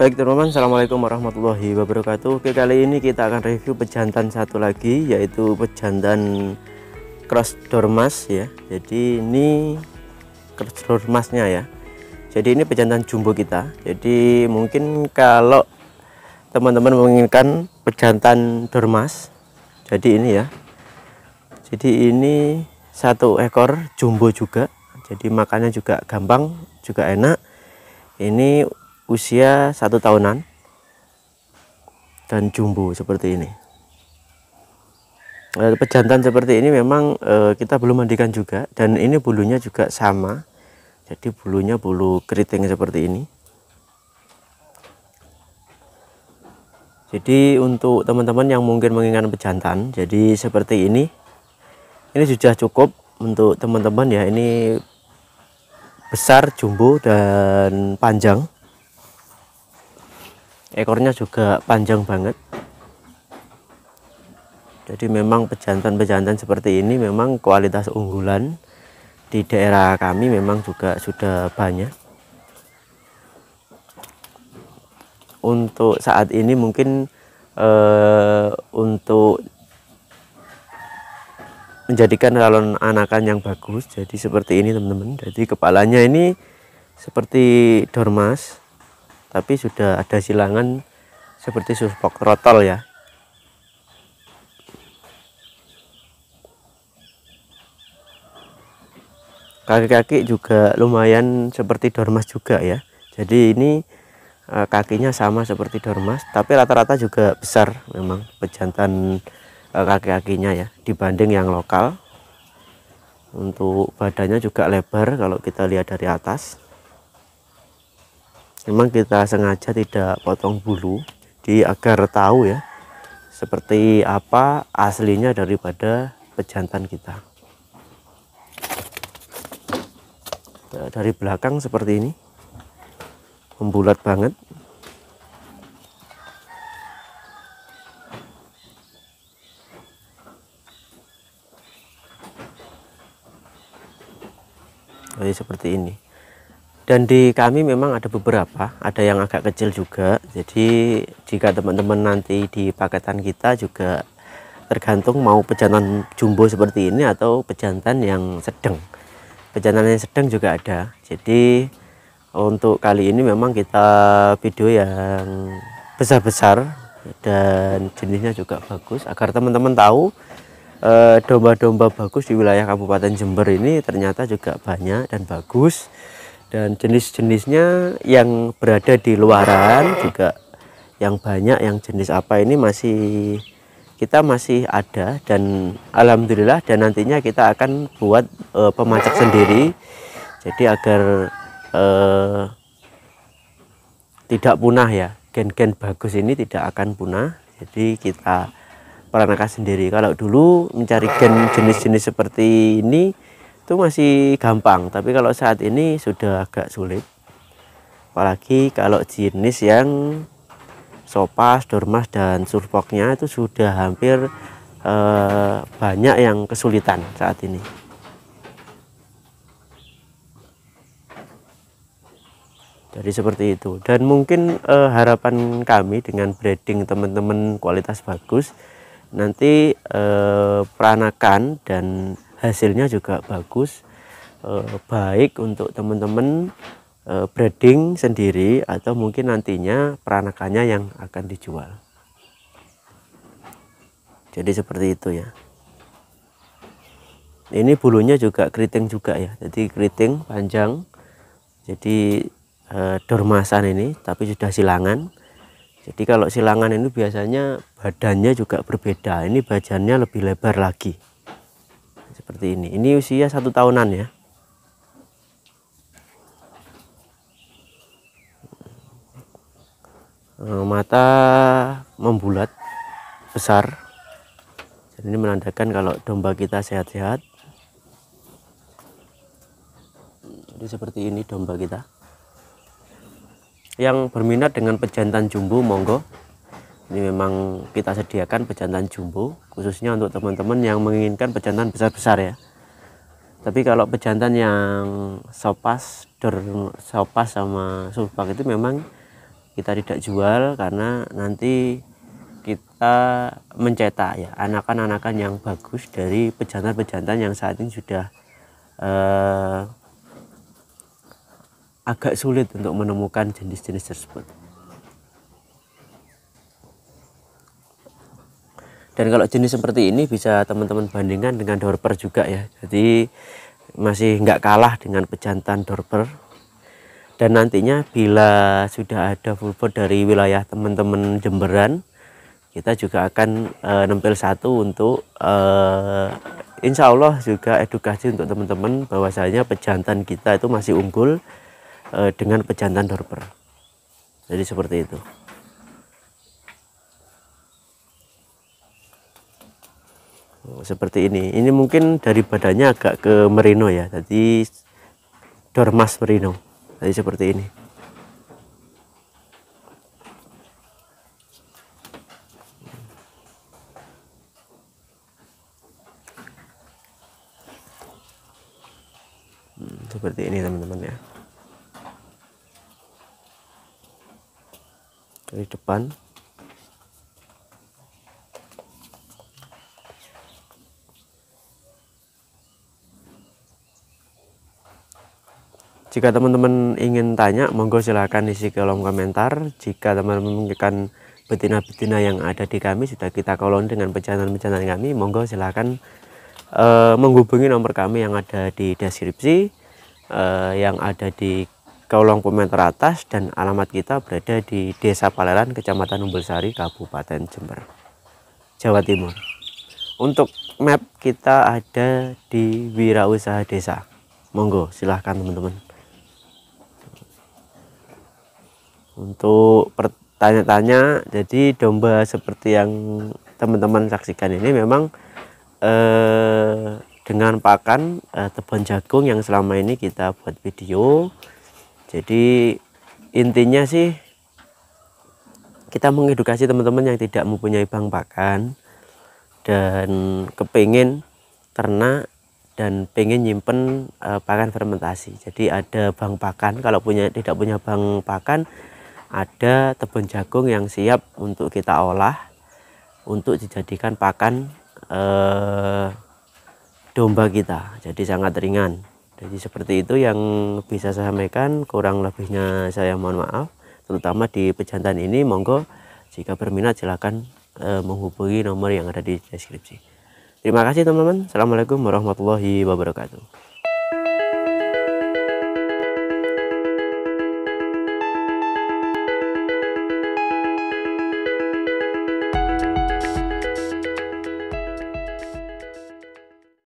Baik teman-teman, Assalamualaikum warahmatullahi wabarakatuh Oke, kali ini kita akan review pejantan satu lagi Yaitu pejantan cross dormas ya Jadi ini cross dormasnya ya Jadi ini pejantan jumbo kita Jadi mungkin kalau teman-teman menginginkan pejantan dormas Jadi ini ya Jadi ini satu ekor jumbo juga Jadi makannya juga gampang, juga enak ini usia satu tahunan dan jumbo seperti ini eh, pejantan seperti ini memang eh, kita belum mandikan juga dan ini bulunya juga sama jadi bulunya bulu keriting seperti ini jadi untuk teman-teman yang mungkin menginginkan pejantan jadi seperti ini ini sudah cukup untuk teman-teman ya ini besar jumbo dan panjang ekornya juga panjang banget jadi memang pejantan-pejantan seperti ini memang kualitas unggulan di daerah kami memang juga sudah banyak untuk saat ini mungkin eh, untuk menjadikan calon anakan yang bagus jadi seperti ini teman-teman jadi kepalanya ini seperti dormas tapi sudah ada silangan seperti suspok rotol ya kaki-kaki juga lumayan seperti dormas juga ya jadi ini eh, kakinya sama seperti dormas tapi rata-rata juga besar memang pejantan eh, kaki-kakinya ya dibanding yang lokal untuk badannya juga lebar kalau kita lihat dari atas memang kita sengaja tidak potong bulu di agar tahu ya seperti apa aslinya daripada pejantan kita eh, dari belakang seperti ini membulat banget jadi seperti ini dan di kami memang ada beberapa ada yang agak kecil juga jadi jika teman-teman nanti di paketan kita juga tergantung mau pejantan jumbo seperti ini atau pejantan yang sedang pejantan yang sedang juga ada jadi untuk kali ini memang kita video yang besar-besar dan jenisnya juga bagus agar teman-teman tahu eh, domba-domba bagus di wilayah Kabupaten Jember ini ternyata juga banyak dan bagus dan jenis-jenisnya yang berada di luaran juga yang banyak yang jenis apa ini masih kita masih ada dan alhamdulillah dan nantinya kita akan buat e, pemacak sendiri jadi agar e, tidak punah ya gen-gen bagus ini tidak akan punah jadi kita peranakan sendiri kalau dulu mencari gen jenis-jenis seperti ini itu masih gampang tapi kalau saat ini sudah agak sulit apalagi kalau jenis yang sopas, dormas dan surpoknya itu sudah hampir eh, banyak yang kesulitan saat ini. Jadi seperti itu. Dan mungkin eh, harapan kami dengan breeding teman-teman kualitas bagus nanti eh, peranakan dan hasilnya juga bagus eh, baik untuk teman-teman eh, breeding sendiri atau mungkin nantinya peranakannya yang akan dijual jadi seperti itu ya ini bulunya juga keriting juga ya jadi keriting panjang jadi e, dormasan ini tapi sudah silangan jadi kalau silangan ini biasanya badannya juga berbeda ini badannya lebih lebar lagi seperti ini ini usia satu tahunan ya eh, mata membulat besar jadi ini menandakan kalau domba kita sehat-sehat jadi seperti ini domba kita yang berminat dengan pejantan jumbo monggo ini memang kita sediakan pejantan jumbo khususnya untuk teman-teman yang menginginkan pejantan besar-besar ya tapi kalau pejantan yang sopas der sopas sama subak itu memang kita tidak jual karena nanti kita mencetak ya anakan-anakan yang bagus dari pejantan-pejantan yang saat ini sudah eh, agak sulit untuk menemukan jenis-jenis tersebut. dan kalau jenis seperti ini bisa teman-teman bandingkan dengan dorper juga ya jadi masih nggak kalah dengan pejantan dorper dan nantinya bila sudah ada fullbird dari wilayah teman-teman Jemberan kita juga akan e, nempel satu untuk e, insya Allah juga edukasi untuk teman-teman bahwasanya pejantan kita itu masih unggul e, dengan pejantan dorper jadi seperti itu seperti ini. Ini mungkin dari badannya agak ke merino ya. Tadi dormas merino. Tadi seperti ini. Hmm, seperti ini teman-teman ya. Dari depan. Jika teman-teman ingin tanya, monggo silahkan isi kolom komentar. Jika teman-teman menginginkan betina-betina yang ada di kami sudah kita kolon dengan pecahan-pecahan kami, monggo silahkan uh, eh, menghubungi nomor kami yang ada di deskripsi, uh, yang ada di kolom komentar atas dan alamat kita berada di Desa Paleran, Kecamatan Umbulsari, Kabupaten Jember, Jawa Timur. Untuk map kita ada di Wirausaha Desa. Monggo silahkan teman-teman. untuk bertanya-tanya jadi domba seperti yang teman-teman saksikan ini memang eh, dengan pakan eh, tebon jagung yang selama ini kita buat video jadi intinya sih kita mengedukasi teman-teman yang tidak mempunyai bank pakan dan kepingin ternak dan pengen nyimpen eh, pakan fermentasi jadi ada bank pakan kalau punya tidak punya bank pakan ada tebun jagung yang siap untuk kita olah untuk dijadikan pakan eh, domba kita jadi sangat ringan jadi seperti itu yang bisa saya sampaikan kurang lebihnya saya mohon maaf terutama di pejantan ini monggo jika berminat silahkan eh, menghubungi nomor yang ada di deskripsi terima kasih teman-teman assalamualaikum warahmatullahi wabarakatuh